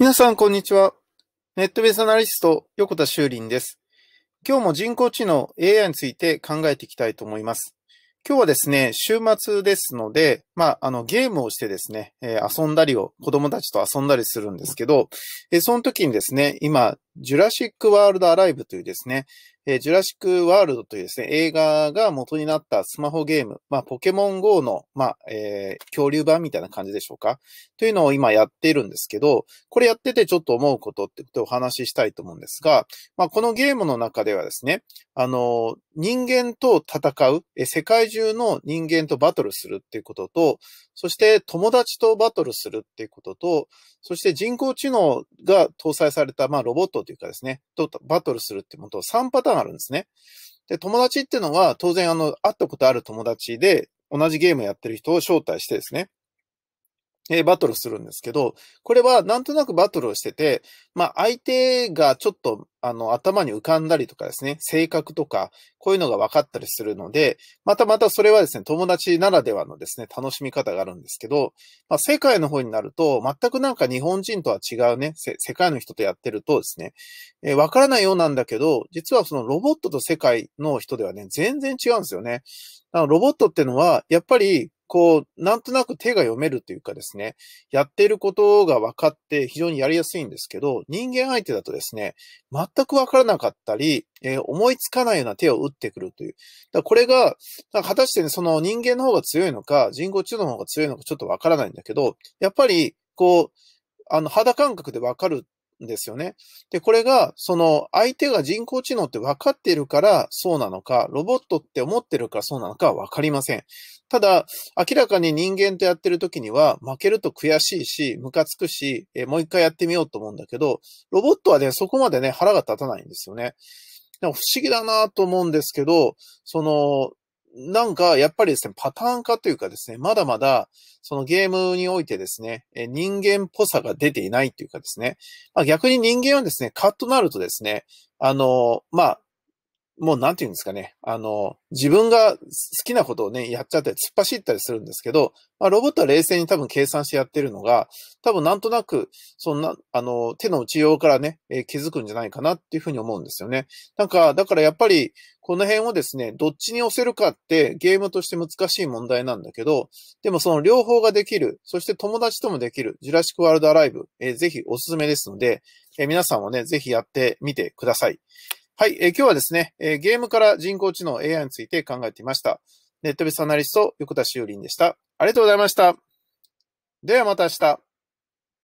皆さん、こんにちは。ネットベースアナリスト、横田修林です。今日も人工知能 AI について考えていきたいと思います。今日はですね、週末ですので、まあ、あの、ゲームをしてですね、えー、遊んだりを、子供たちと遊んだりするんですけど、えー、その時にですね、今、ジュラシック・ワールド・アライブというですね、えー、ジュラシック・ワールドというですね、映画が元になったスマホゲーム、まあ、ポケモン GO の、まあ、えー、恐竜版みたいな感じでしょうかというのを今やっているんですけど、これやっててちょっと思うことってことをお話ししたいと思うんですが、まあ、このゲームの中ではですね、あの、人間と戦う、え世界中の人間とバトルするっていうことと、そして友達とバトルするっていうことと、そして人工知能が搭載された、まあ、ロボット闘というかですね、とバトルするってもと3パターンあるんですね。で、友達っていうのは、当然あの、会ったことある友達で、同じゲームやってる人を招待してですね、えバトルするんですけど、これはなんとなくバトルをしてて、まあ相手がちょっとあの頭に浮かんだりとかですね、性格とか、こういうのが分かったりするので、またまたそれはですね、友達ならではのですね、楽しみ方があるんですけど、まあ世界の方になると、全くなんか日本人とは違うね、世界の人とやってるとですね、えー、分からないようなんだけど、実はそのロボットと世界の人ではね、全然違うんですよね。ロボットってのは、やっぱりこう、なんとなく手が読めるというかですね、やっていることが分かって非常にやりやすいんですけど、人間相手だとですね、全く分からなかったり、えー、思いつかないような手を打ってくるという。だこれが、果たしてね、その人間の方が強いのか、人工知能の方が強いのかちょっと分からないんだけど、やっぱり、こう、あの、肌感覚で分かるですよね。で、これが、その、相手が人工知能って分かっているからそうなのか、ロボットって思ってるからそうなのか分かりません。ただ、明らかに人間とやってる時には、負けると悔しいし、ムカつくし、えもう一回やってみようと思うんだけど、ロボットはね、そこまでね、腹が立たないんですよね。でも不思議だなと思うんですけど、その、なんか、やっぱりですね、パターン化というかですね、まだまだ、そのゲームにおいてですね、人間っぽさが出ていないというかですね、まあ、逆に人間はですね、カッとなるとですね、あの、まあ、もうなんていうんですかね。あの、自分が好きなことをね、やっちゃって突っ走ったりするんですけど、まあ、ロボットは冷静に多分計算してやってるのが、多分なんとなく、そんな、あの、手の内容からね、えー、気づくんじゃないかなっていうふうに思うんですよね。なんか、だからやっぱり、この辺をですね、どっちに押せるかってゲームとして難しい問題なんだけど、でもその両方ができる、そして友達ともできる、ジュラシックワールドアライブ、えー、ぜひおすすめですので、えー、皆さんもね、ぜひやってみてください。はい、えー、今日はですね、えー、ゲームから人工知能 AI について考えていました。ネットベスアナリスト、横田修林でした。ありがとうございました。ではまた明日。